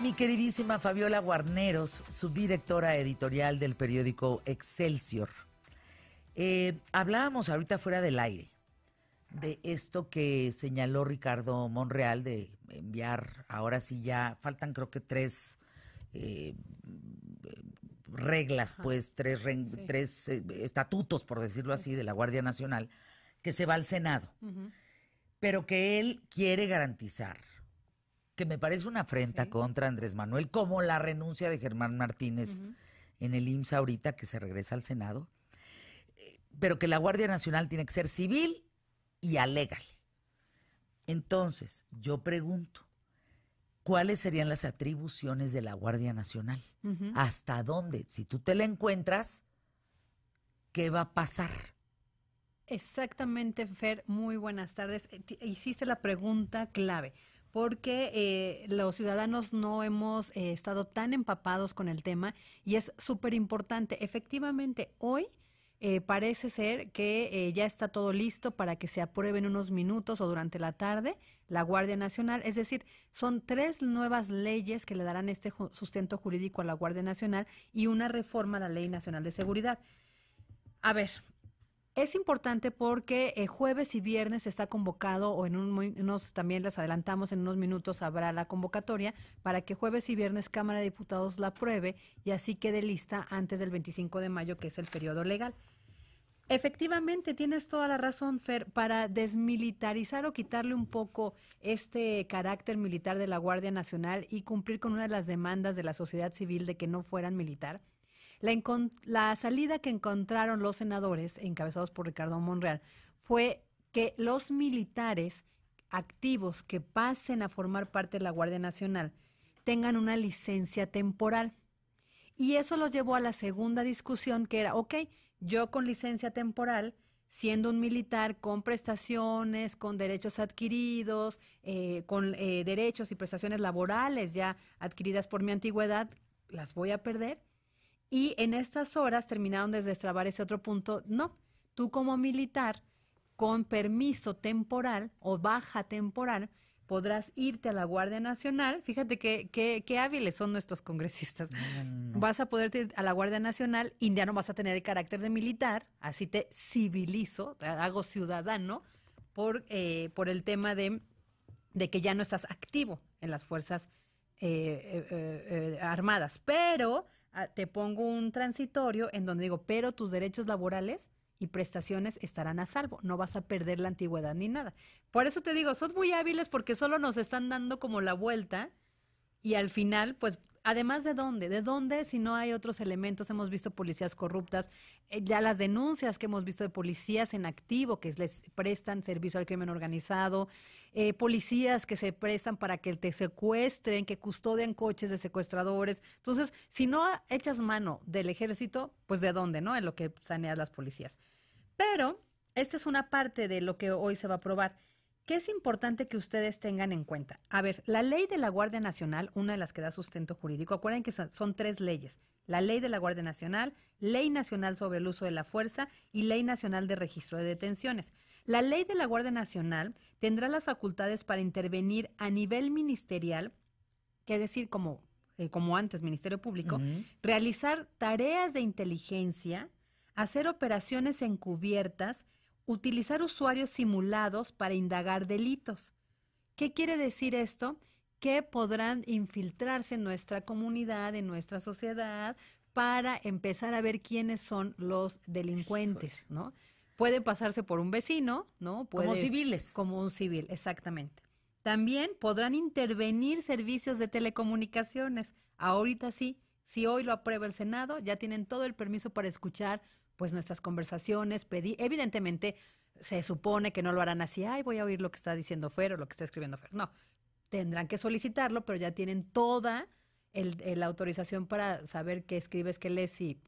Mi queridísima Fabiola Guarneros, subdirectora editorial del periódico Excelsior. Eh, hablábamos ahorita fuera del aire de esto que señaló Ricardo Monreal de enviar, ahora sí ya faltan creo que tres eh, reglas, pues tres, tres eh, estatutos, por decirlo así, de la Guardia Nacional, que se va al Senado, pero que él quiere garantizar que me parece una afrenta contra Andrés Manuel, como la renuncia de Germán Martínez en el IMSS ahorita que se regresa al Senado, eh, pero que la Guardia Nacional tiene que ser civil y alégale. Entonces, yo pregunto, ¿cuáles serían las atribuciones de la Guardia Nacional? ¿Hasta dónde? Si tú te la encuentras, ¿qué va a pasar? Exactamente, Fer, muy buenas tardes. Eh, hiciste la pregunta clave porque eh, los ciudadanos no hemos eh, estado tan empapados con el tema y es súper importante. Efectivamente, hoy eh, parece ser que ya está todo listo para que se apruebe en unos minutos o durante la tarde la Guardia Nacional. Es decir, son tres nuevas leyes que le darán este sustento jurídico a la Guardia Nacional y una reforma a la Ley Nacional de Seguridad. A ver, es importante porque eh, jueves y viernes está convocado, o en un, unos, también las adelantamos, en unos minutos habrá la convocatoria para que jueves y viernes Cámara de Diputados la apruebe y así quede lista antes del 25 de mayo, que es el periodo legal. Efectivamente, tienes toda la razón, Fer, para desmilitarizar o quitarle un poco este carácter militar de la Guardia Nacional y cumplir con una de las demandas de la sociedad civil de que no fueran militar la, salida que encontraron los senadores, encabezados por Ricardo Monreal, fue que los militares activos que pasen a formar parte de la Guardia Nacional tengan una licencia temporal. Y eso los llevó a la segunda discusión que era, ok, yo con licencia temporal, siendo un militar con prestaciones, con derechos adquiridos, eh, con eh, derechos y prestaciones laborales ya adquiridas por mi antigüedad, ¿las voy a perder? y en estas horas terminaron de destrabar ese otro punto. No, tú como militar, con permiso temporal o baja temporal, podrás irte a la Guardia Nacional. Fíjate qué que, hábiles son nuestros congresistas. Vas a poder ir a la Guardia Nacional Indiano ya no vas a tener el carácter de militar, así te civilizo, te hago ciudadano por, eh, por el tema de, de que ya no estás activo en las fuerzas eh, eh, eh, armadas, pero ah, te pongo un transitorio en donde digo, pero tus derechos laborales y prestaciones estarán a salvo, no vas a perder la antigüedad ni nada. Por eso te digo, son muy hábiles porque solo nos están dando como la vuelta y al final, pues Además, ¿de dónde? ¿De dónde si no hay otros elementos? Hemos visto policías corruptas, eh, ya las denuncias que hemos visto de policías en activo que les prestan servicio al crimen organizado, eh, policías que se prestan para que te secuestren, que custodian coches de secuestradores. Entonces, si no echas mano del ejército, pues ¿de dónde? ¿No? En lo que saneas las policías. Pero esta es una parte de lo que hoy se va a probar. ¿Qué es importante que ustedes tengan en cuenta? A ver, la ley de la Guardia Nacional, una de las que da sustento jurídico, acuérdense que son tres leyes. La ley de la Guardia Nacional, ley nacional sobre el uso de la fuerza y ley nacional de registro de detenciones. La ley de la Guardia Nacional tendrá las facultades para intervenir a nivel ministerial, que es decir, como, eh, antes, Ministerio Público, realizar tareas de inteligencia, hacer operaciones encubiertas, utilizar usuarios simulados para indagar delitos. ¿Qué quiere decir esto? Que podrán infiltrarse en nuestra comunidad, en nuestra sociedad, para empezar a ver quiénes son los delincuentes, ¿no? Puede pasarse por un vecino, ¿no? como civiles. Como un civil, exactamente. También podrán intervenir servicios de telecomunicaciones. Ahorita sí, si hoy lo aprueba el Senado, ya tienen todo el permiso para escuchar pues nuestras conversaciones, pedí, evidentemente se supone que no lo harán así, ay, voy a oír lo que está diciendo Fer o lo que está escribiendo Fer. No, tendrán que solicitarlo, pero ya tienen toda la autorización para saber qué escribes, qué lees y,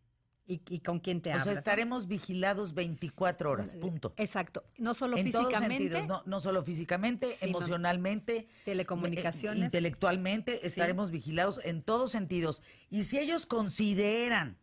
y, con quién te hablas. O sea, estaremos vigilados 24 horas, eh, punto. Exacto. No solo físicamente. no, no, solo físicamente, emocionalmente. Eh, eh, telecomunicaciones. intelectualmente, estaremos vigilados en todos sentidos. Y si ellos consideran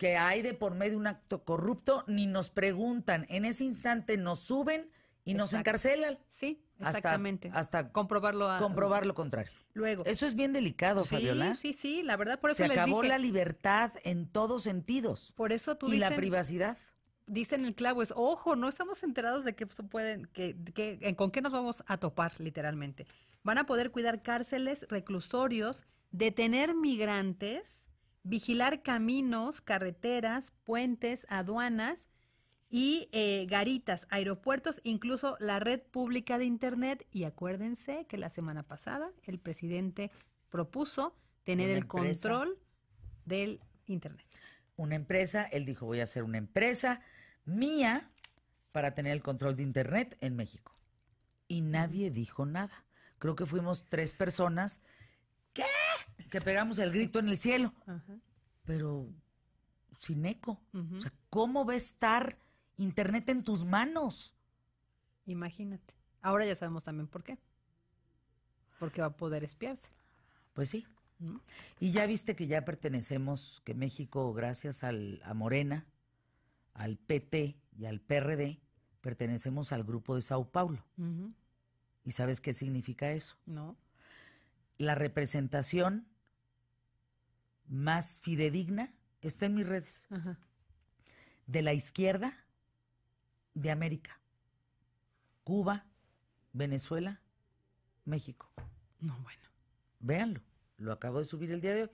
que hay de por medio un acto corrupto, ni nos preguntan. En ese instante nos suben y nos encarcelan. Sí, exactamente. Hasta, comprobarlo a, comprobar lo contrario. Luego. Eso es bien delicado, Fabiola. Sí, sí, la verdad por eso se acabó la libertad en todos sentidos. Por eso tú y la privacidad. Dicen el clavo es ojo, no estamos enterados de que pueden, que, con qué nos vamos a topar literalmente. Van a poder cuidar cárceles, reclusorios, detener migrantes vigilar caminos, carreteras, puentes, aduanas y eh, garitas, aeropuertos, incluso la red pública de Internet. Y acuérdense que la semana pasada el presidente propuso tener el control del Internet. Una empresa, él dijo, voy a hacer una empresa mía para tener el control de Internet en México. Y nadie dijo nada. Creo que fuimos tres personas que pegamos el grito en el cielo, pero sin eco. O sea, ¿cómo va a estar Internet en tus manos? Imagínate. Ahora ya sabemos también por qué. Porque va a poder espiarse. Pues sí. Y ya viste que ya pertenecemos, que México, gracias al, a Morena, al PT y al PRD, pertenecemos al grupo de Sao Paulo. ¿Y sabes qué significa eso? No la representación más fidedigna está en mis redes. De la izquierda de América. Cuba, Venezuela, México. No, bueno. Véanlo. Lo acabo de subir el día de hoy.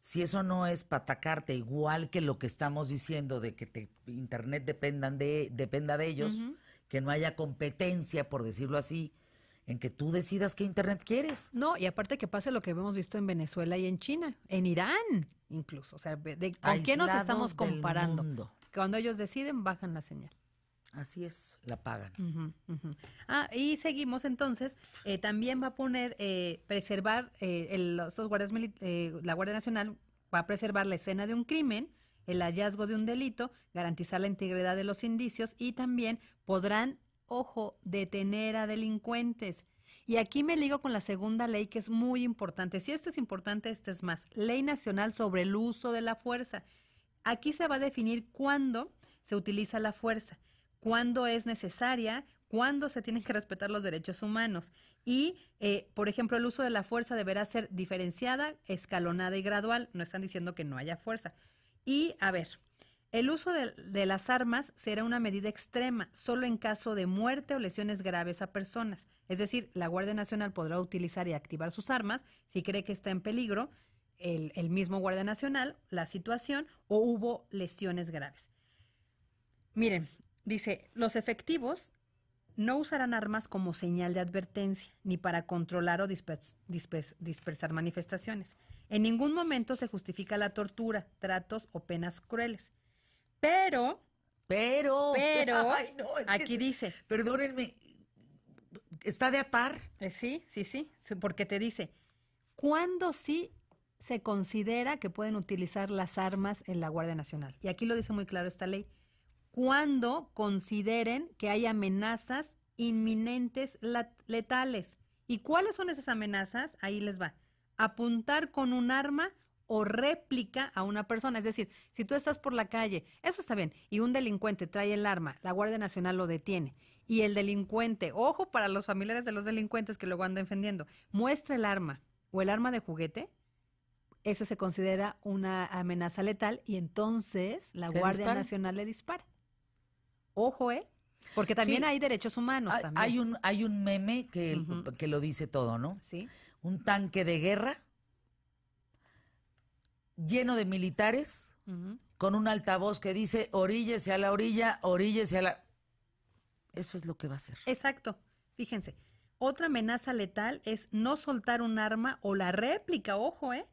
Si eso no es atacarte, igual que lo que estamos diciendo de que te, Internet dependan de, dependa de ellos, que no haya competencia, por decirlo así, en que tú decidas qué Internet quieres. No, y aparte que pase lo que hemos visto en Venezuela y en China, en Irán incluso. O sea, ¿con qué nos estamos comparando? Cuando ellos deciden, bajan la señal. Así es, la pagan. Ah, y seguimos entonces. Eh, también va a poner, eh, preservar, eh, los eh, la Guardia Nacional va a preservar la escena de un crimen, el hallazgo de un delito, garantizar la integridad de los indicios y también podrán ojo, detener a delincuentes. Y aquí me ligo con la segunda ley que es muy importante. Si esta es importante, esta es más. Ley Nacional sobre el uso de la fuerza. Aquí se va a definir cuándo se utiliza la fuerza, cuándo es necesaria, cuándo se tienen que respetar los derechos humanos. Y, eh, por ejemplo, el uso de la fuerza deberá ser diferenciada, escalonada y gradual. No están diciendo que no haya fuerza. Y, a ver, el uso de, las armas será una medida extrema, solo en caso de muerte o lesiones graves a personas. Es decir, la Guardia Nacional podrá utilizar y activar sus armas si cree que está en peligro el, mismo Guardia Nacional, la situación o hubo lesiones graves. Miren, dice, los efectivos no usarán armas como señal de advertencia, ni para controlar o dispersar manifestaciones. En ningún momento se justifica la tortura, tratos o penas crueles. Pero, pero, pero, aquí dice. Perdónenme, ¿está de par eh, sí, sí, sí, porque te dice, ¿cuándo sí se considera que pueden utilizar las armas en la Guardia Nacional? Y aquí lo dice muy claro esta ley. Cuando consideren que hay amenazas inminentes letales. ¿Y cuáles son esas amenazas? Ahí les va. Apuntar con un arma o réplica a una persona. Es decir, si tú estás por la calle, eso está bien, y un delincuente trae el arma, la Guardia Nacional lo detiene, y el delincuente, ojo para los familiares de los delincuentes que luego andan defendiendo, muestra el arma o el arma de juguete, ese se considera una amenaza letal y entonces la Guardia Nacional le dispara. Ojo, ¿eh? Porque también hay derechos humanos. Hay, ah, también. hay, un, hay un meme que, que lo dice todo, ¿no? Sí. Un tanque de guerra lleno de militares con un altavoz que dice oríllese a la orilla, oríllese a la... Eso es lo que va a hacer. Exacto. Fíjense, otra amenaza letal es no soltar un arma o la réplica, ojo, ¿eh?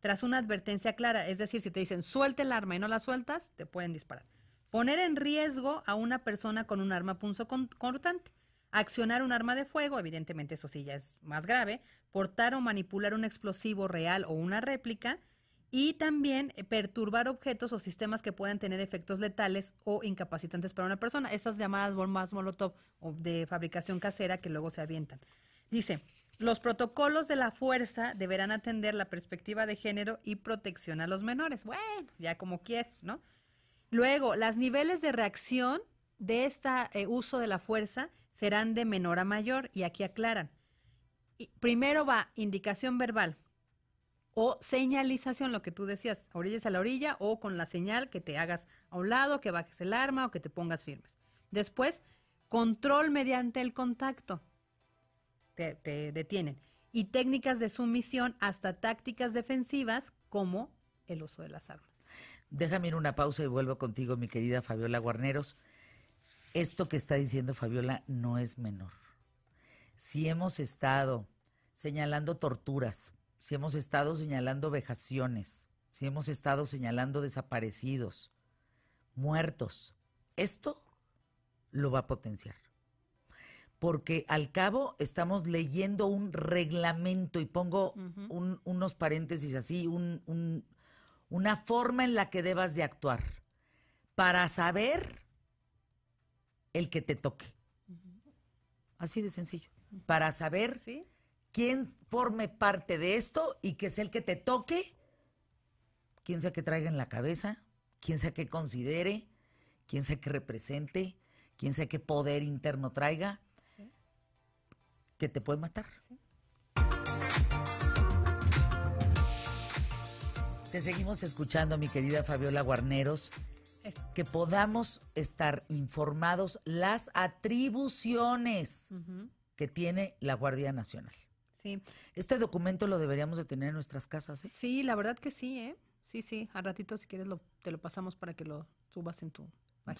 Tras una advertencia clara, es decir, si te dicen suelte el arma y no la sueltas, te pueden disparar. Poner en riesgo a una persona con un arma punzo cortante Accionar un arma de fuego, evidentemente eso sí ya es más grave. Portar o manipular un explosivo real o una réplica y también eh, perturbar objetos o sistemas que puedan tener efectos letales o incapacitantes para una persona. Estas llamadas bombas molotov o de fabricación casera que luego se avientan. Dice, los protocolos de la fuerza deberán atender la perspectiva de género y protección a los menores. Bueno, ya como quieran, ¿no? Luego, los niveles de reacción de este uso de la fuerza serán de menor a mayor, y aquí aclaran. primero va indicación verbal, o señalización, lo que tú decías, orillas a la orilla o con la señal que te hagas a un lado, que bajes el arma o que te pongas firmes. Después, control mediante el contacto. Te, detienen. Y técnicas de sumisión hasta tácticas defensivas como el uso de las armas. Déjame ir una pausa y vuelvo contigo, mi querida Fabiola Guarneros. Esto que está diciendo Fabiola no es menor. Si hemos estado señalando torturas, si hemos estado señalando vejaciones, si hemos estado señalando desaparecidos, muertos, esto lo va a potenciar. Porque al cabo estamos leyendo un reglamento y pongo unos paréntesis así, una forma en la que debas de actuar para saber el que te toque. Así de sencillo. Para saber quien forme parte de esto y que es el que te toque, quien sea que traiga en la cabeza, quién sea que considere, quién sea que represente, quién sea que poder interno traiga, que te puede matar. Te seguimos escuchando, mi querida Fabiola Guarneros. Que podamos estar informados las atribuciones que tiene la Guardia Nacional. Este documento lo deberíamos de tener en nuestras casas, ¿eh? Sí, la verdad que sí, ¿eh? Sí, sí. al ratito, si quieres, te lo pasamos para que lo subas en tu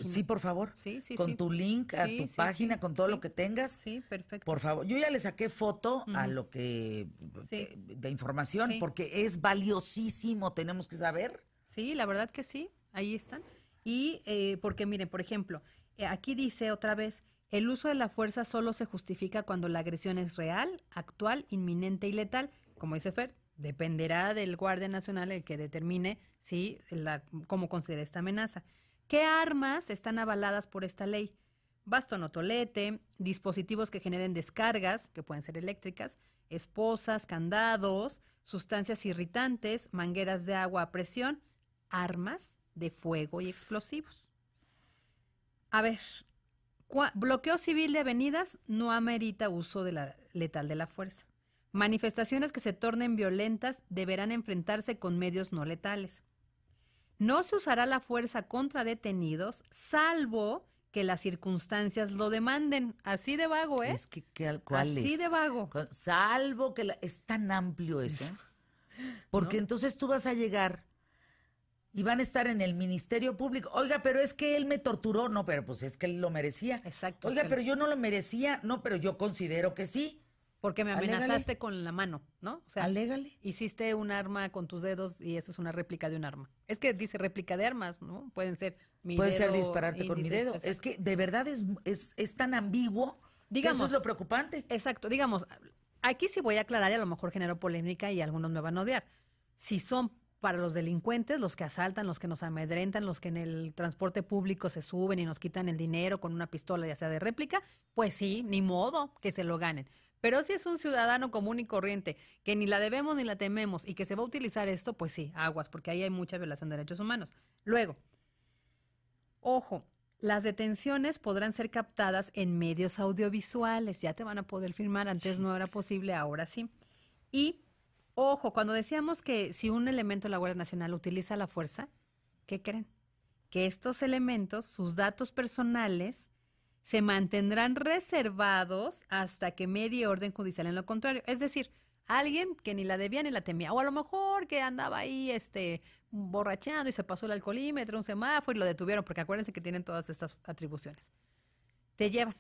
Sí, por favor. Sí, sí, con tu link a tu página, con todo lo que tengas. Sí, perfecto. Por favor. Yo ya le saqué foto a lo que de información porque es valiosísimo, tenemos que saber. Sí, la verdad que sí, ahí están. Y eh, porque miren, por ejemplo, eh, aquí dice otra vez el uso de la fuerza solo se justifica cuando la agresión es real, actual, inminente y letal, como dice Fer. Dependerá del Guardia Nacional el que determine si la, cómo considera esta amenaza. ¿Qué armas están avaladas por esta ley? Bastón o tolete, dispositivos que generen descargas, que pueden ser eléctricas, esposas, candados, sustancias irritantes, mangueras de agua a presión, armas de fuego y explosivos. A ver, Bloqueo civil de avenidas no amerita uso de la letal de la fuerza. Manifestaciones que se tornen violentas deberán enfrentarse con medios no letales. No se usará la fuerza contra detenidos, salvo que las circunstancias lo demanden. Así de vago, ¿eh? Es Así de vago. Salvo que es tan amplio eso. Porque entonces tú vas a llegar y van a estar en el Ministerio Público. Oiga, pero es que él me torturó. No, pero pues es que él lo merecía. Exacto. Oiga, pero yo no lo merecía. No, pero yo considero que sí. Porque me amenazaste con la mano, ¿no? O sea, Alégale. hiciste un arma con tus dedos y eso es una réplica de un arma. Es que dice réplica de armas, ¿no? Pueden ser mi Puede ser dispararte con mi dedo. Es que de verdad es, es, tan ambiguo. Digamos, eso es lo preocupante. Exacto. Digamos, aquí sí voy a aclarar y a lo mejor genero polémica y algunos me van a odiar. Si son para los delincuentes, los que asaltan, los que nos amedrentan, los que en el transporte público se suben y nos quitan el dinero con una pistola, ya sea de réplica, pues sí, ni modo que se lo ganen. Pero si es un ciudadano común y corriente, que ni la debemos ni la tememos y que se va a utilizar esto, pues sí, aguas, porque ahí hay mucha violación de derechos humanos. Luego, ojo, las detenciones podrán ser captadas en medios audiovisuales, ya te van a poder filmar, antes no era posible, ahora sí. Y Ojo, cuando decíamos que si un elemento de la Guardia Nacional utiliza la fuerza, ¿qué creen? Que estos elementos, sus datos personales, se mantendrán reservados hasta que medie orden judicial en lo contrario. Es decir, alguien que ni la debía ni la temía, o a lo mejor que andaba ahí este, borrachando y se pasó el alcoholímetro, un semáforo y lo detuvieron, porque acuérdense que tienen todas estas atribuciones. Te llevan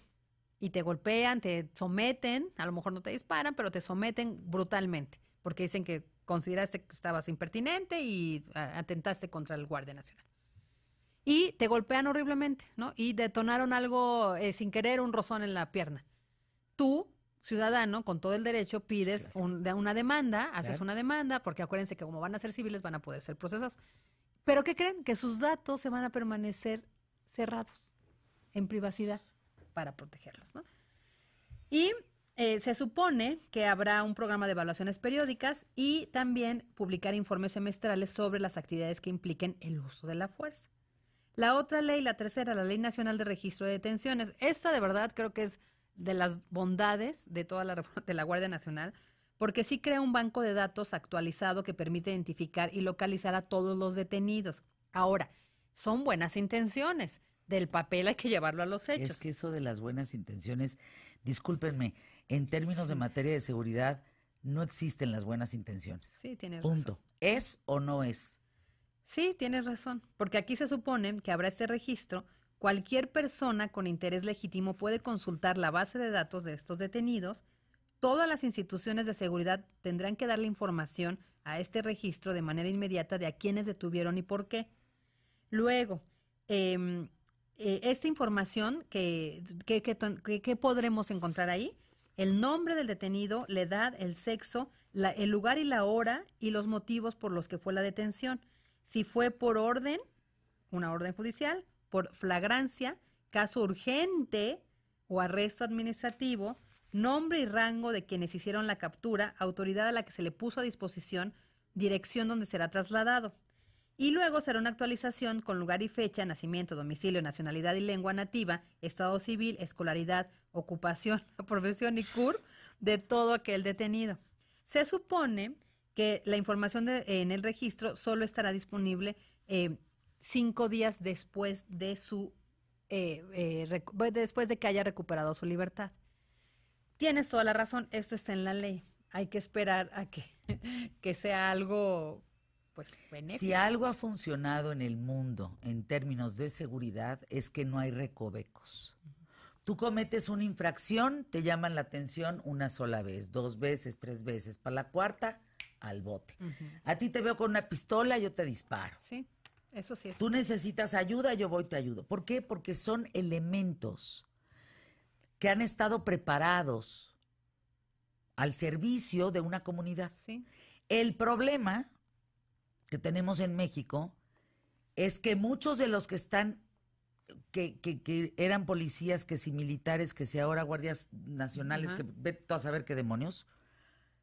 y te golpean, te someten, a lo mejor no te disparan, pero te someten brutalmente porque dicen que consideraste que estabas impertinente y ah, atentaste contra el Guardia Nacional. Y te golpean horriblemente, ¿no? Y detonaron algo eh, sin querer, un rozón en la pierna. Tú, ciudadano, con todo el derecho, pides una demanda, haces una demanda, porque acuérdense que como van a ser civiles, van a poder ser procesados. Pero ¿qué creen? Que sus datos se van a permanecer cerrados, en privacidad, para protegerlos, ¿no? Y eh, se supone que habrá un programa de evaluaciones periódicas y también publicar informes semestrales sobre las actividades que impliquen el uso de la fuerza. La otra ley, la tercera, la Ley Nacional de Registro de Detenciones, esta de verdad creo que es de las bondades de toda la de la Guardia Nacional, porque sí crea un banco de datos actualizado que permite identificar y localizar a todos los detenidos. Ahora, son buenas intenciones. Del papel hay que llevarlo a los hechos. Es que eso de las buenas intenciones, discúlpenme, en términos de materia de seguridad no existen las buenas intenciones. Sí, tienes Punto. razón. ¿Es o no es? Sí, tienes razón, porque aquí se supone que habrá este registro. Cualquier persona con interés legítimo puede consultar la base de datos de estos detenidos. Todas las instituciones de seguridad tendrán que darle información a este registro de manera inmediata de a quiénes detuvieron y por qué. Luego, em, eh, esta información que, que podremos encontrar ahí, el nombre del detenido, la edad, el sexo, el lugar y la hora y los motivos por los que fue la detención. Si fue por orden, una orden judicial, por flagrancia, caso urgente o arresto administrativo, nombre y rango de quienes hicieron la captura, autoridad a la que se le puso a disposición, dirección donde será trasladado y luego será una actualización con lugar y fecha, nacimiento, domicilio, nacionalidad y lengua nativa, estado civil, escolaridad, ocupación, profesión y CUR de todo aquel detenido. Se supone que la información en el registro solo estará disponible eh, cinco días después de su eh, eh, pues, después de que haya recuperado su libertad. Tienes toda la razón, esto está en la ley. Hay que esperar a que, que sea algo pues, si algo ha funcionado en el mundo en términos de seguridad es que no hay recovecos. Tú cometes una infracción, te llaman la atención una sola vez, dos veces, tres veces, para la cuarta al bote. A ti te veo con una pistola, yo te disparo. Sí. Eso sí Tú necesitas ayuda, yo voy y te ayudo. ¿Por qué? Porque son elementos que han estado preparados al servicio de una comunidad. El problema que tenemos en México es que muchos de los que están, que, eran policías, que si militares, que si ahora guardias nacionales, que a saber qué demonios,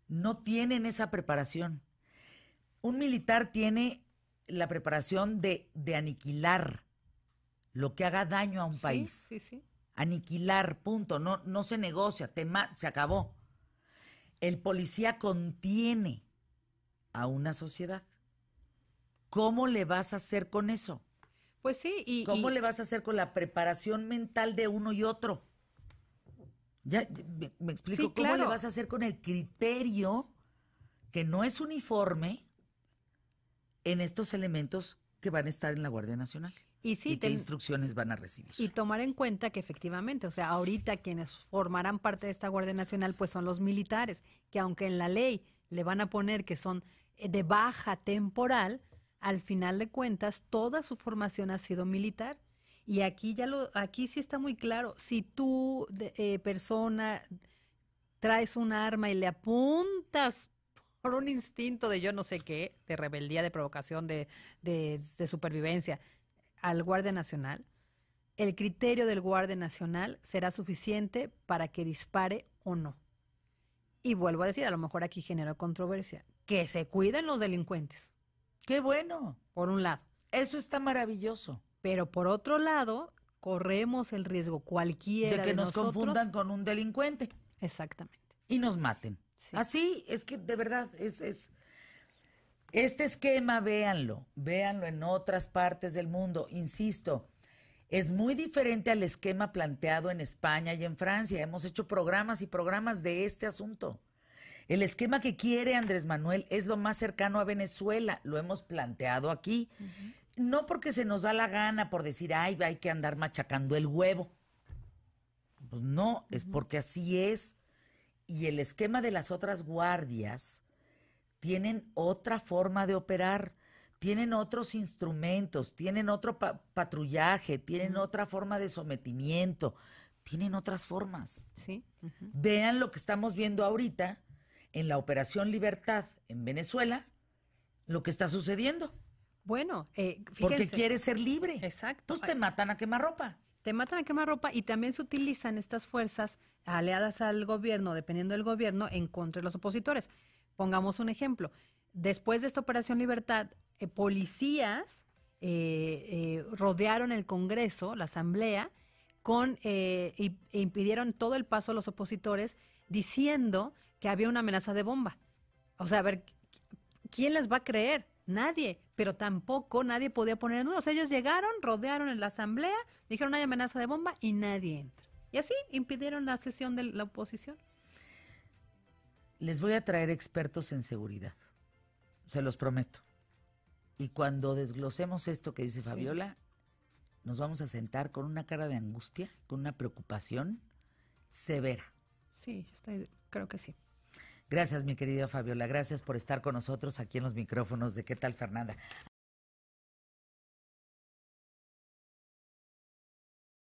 no tienen esa preparación. Un militar tiene la preparación de, aniquilar lo que haga daño a un país. Aniquilar, punto. No, no se negocia, se acabó. El policía contiene a una sociedad. ¿Cómo le vas a hacer con eso? Pues sí, y... ¿Cómo le vas a hacer con la preparación mental de uno y otro? Ya, me, explico, ¿cómo le vas a hacer con el criterio que no es uniforme en estos elementos que van a estar en la Guardia Nacional? Y, sí, qué instrucciones van a recibir. Y tomar en cuenta que efectivamente, o sea, ahorita quienes formarán parte de esta Guardia Nacional pues son los militares, que aunque en la ley le van a poner que son eh, de baja temporal, al final de cuentas, toda su formación ha sido militar. Y aquí ya lo, aquí sí está muy claro. Si tú, eh, persona, traes un arma y le apuntas por un instinto de yo no sé qué, de rebeldía, de provocación, de, de, de supervivencia, al Guardia Nacional, el criterio del Guardia Nacional será suficiente para que dispare o no. Y vuelvo a decir, a lo mejor aquí genera controversia, que se cuiden los delincuentes. Qué bueno. Por un lado. Eso está maravilloso. Pero por otro lado, corremos el riesgo cualquiera de que nos confundan con un delincuente. Exactamente. Y nos maten. Así es que de verdad es, es este esquema, véanlo, véanlo en otras partes del mundo, insisto. Es muy diferente al esquema planteado en España y en Francia. Hemos hecho programas y programas de este asunto. El esquema que quiere Andrés Manuel es lo más cercano a Venezuela, lo hemos planteado aquí. No porque se nos da la gana por decir, ay, hay que andar machacando el huevo. Pues no, es porque así es. Y el esquema de las otras guardias tienen otra forma de operar tienen otros instrumentos, tienen otro patrullaje, tienen otra forma de sometimiento, tienen otras formas. Sí. Vean lo que estamos viendo ahorita en la Operación Libertad en Venezuela lo que está sucediendo. Bueno, eh, Porque quiere ser libre. Exacto. Entonces te matan a quemarropa. Te matan a quemarropa y también se utilizan estas fuerzas aliadas al gobierno, dependiendo del gobierno, en contra de los opositores. Pongamos un ejemplo. Después de esta Operación Libertad, eh, policías eh, eh, rodearon el Congreso, la Asamblea, con, e impidieron todo el paso a los opositores, diciendo que había una amenaza de bomba. O sea, a ver, ¿quién les va a creer? Nadie, pero tampoco nadie podía poner en duda. O sea, ellos llegaron, rodearon en la asamblea, dijeron hay amenaza de bomba y nadie entra. Y así impidieron la sesión de la oposición. Les voy a traer expertos en seguridad, se los prometo. Y cuando desglosemos esto que dice Fabiola, nos vamos a sentar con una cara de angustia, con una preocupación severa. Sí, yo estoy, creo que sí. Gracias, mi querida Fabiola. Gracias por estar con nosotros aquí en los micrófonos de ¿Qué tal, Fernanda?